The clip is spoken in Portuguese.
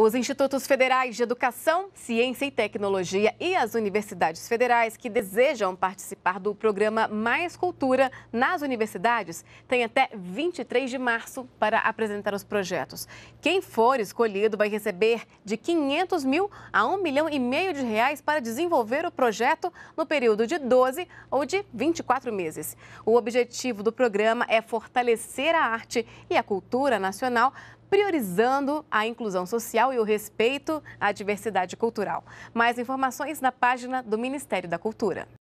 Os institutos federais de educação, ciência e tecnologia e as universidades federais que desejam participar do programa Mais Cultura nas universidades têm até 23 de março para apresentar os projetos. Quem for escolhido vai receber de 500 mil a 1 milhão e meio de reais para desenvolver o projeto no período de 12 ou de 24 meses. O objetivo do programa é fortalecer a arte e a cultura nacional priorizando a inclusão social e o respeito à diversidade cultural. Mais informações na página do Ministério da Cultura.